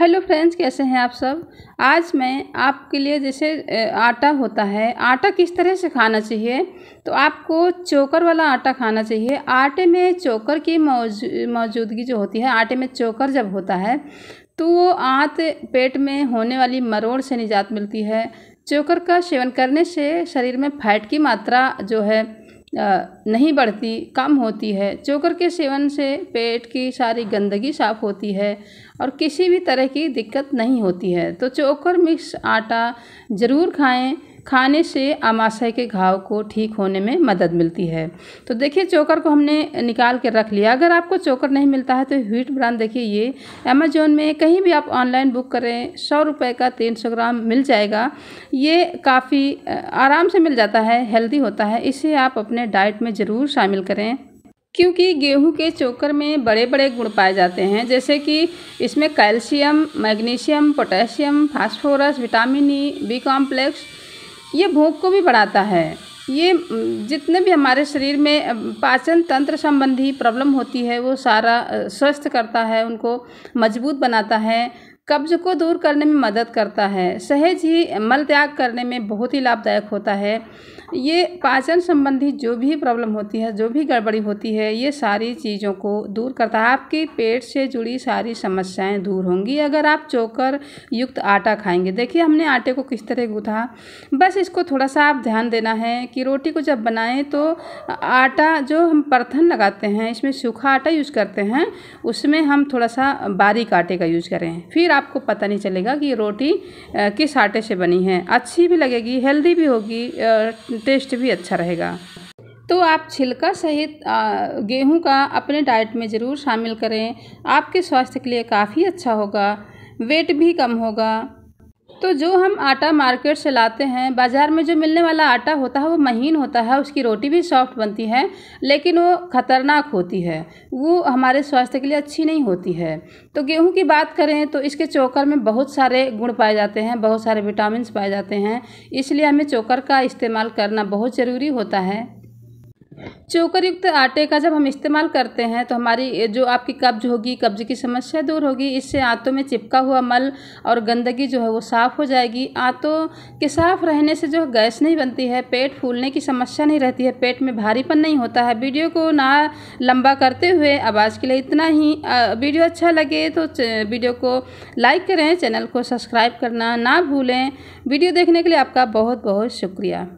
hello friends कैसे हैं आप सब आज मैं आपके लिए जैसे आटा होता है आटा किस तरह से खाना चाहिए तो आपको चोकर वाला आटा खाना चाहिए आटे में चोकर की मौजूदगी जो होती है आटे में चोकर जब होता है तो वो आँत पेट में होने वाली मरोड़ से निजात मिलती है चोकर का सेवन करने से शरीर में फैट की मात्रा जो है नहीं बढ़ती कम होती है चोकर के सेवन से पेट की सारी गंदगी साफ होती है और किसी भी तरह की दिक्कत नहीं होती है तो चोकर मिक्स आटा ज़रूर खाएं खाने से आमाशय के घाव को ठीक होने में मदद मिलती है तो देखिए चोकर को हमने निकाल के रख लिया अगर आपको चोकर नहीं मिलता है तो व्हीट ब्रांड देखिए ये अमेजोन में कहीं भी आप ऑनलाइन बुक करें सौ रुपये का तीन सौ ग्राम मिल जाएगा ये काफ़ी आराम से मिल जाता है हेल्दी होता है इसे आप अपने डाइट में ज़रूर शामिल करें क्योंकि गेहूं के चोकर में बड़े बड़े गुण पाए जाते हैं जैसे कि इसमें calcium magnesium potassium phosphorus vitamin E e, B complex ये भूख को भी बढ़ाता है ये जितने भी हमारे शरीर में पाचन तंत्र संबंधी प्रॉब्लम होती है वो सारा स्वस्थ करता है उनको मजबूत बनाता है कब्ज को दूर करने में मदद करता है सहज ही मल त्याग करने में बहुत ही लाभदायक होता है ये पाचन संबंधी जो भी प्रॉब्लम होती है जो भी गड़बड़ी होती है ये सारी चीज़ों को दूर करता है आपके पेट से जुड़ी सारी समस्याएं दूर होंगी अगर आप चोकर युक्त आटा खाएंगे देखिए हमने आटे को किस तरह गूँथा बस इसको थोड़ा सा आप ध्यान देना है कि रोटी को जब बनाएं तो आटा जो हम परथन लगाते हैं इसमें सूखा आटा यूज़ करते हैं उसमें हम थोड़ा सा बारीक आटे का यूज़ करें फिर आपको पता नहीं चलेगा कि रोटी किस आटे से बनी है अच्छी भी लगेगी हेल्दी भी होगी टेस्ट भी अच्छा रहेगा तो आप छिलका सहित गेहूं का अपने डाइट में ज़रूर शामिल करें आपके स्वास्थ्य के लिए काफ़ी अच्छा होगा वेट भी कम होगा तो जो हम आटा मार्केट से लाते हैं बाज़ार में जो मिलने वाला आटा होता है वो महीन होता है उसकी रोटी भी सॉफ्ट बनती है लेकिन वो ख़तरनाक होती है वो हमारे स्वास्थ्य के लिए अच्छी नहीं होती है तो गेहूं की बात करें तो इसके चोकर में बहुत सारे गुण पाए जाते हैं बहुत सारे विटामिन पाए जाते हैं इसलिए हमें चोकर का इस्तेमाल करना बहुत ज़रूरी होता है चोकर युक्त आटे का जब हम इस्तेमाल करते हैं तो हमारी जो आपकी कब्ज होगी कब्ज की समस्या दूर होगी इससे आंतों में चिपका हुआ मल और गंदगी जो है वो साफ़ हो जाएगी आंतों के साफ रहने से जो गैस नहीं बनती है पेट फूलने की समस्या नहीं रहती है पेट में भारीपन नहीं होता है वीडियो को ना लंबा करते हुए अब आज के लिए इतना ही वीडियो अच्छा लगे तो वीडियो को लाइक करें चैनल को सब्सक्राइब करना ना भूलें वीडियो देखने के लिए आपका बहुत बहुत शुक्रिया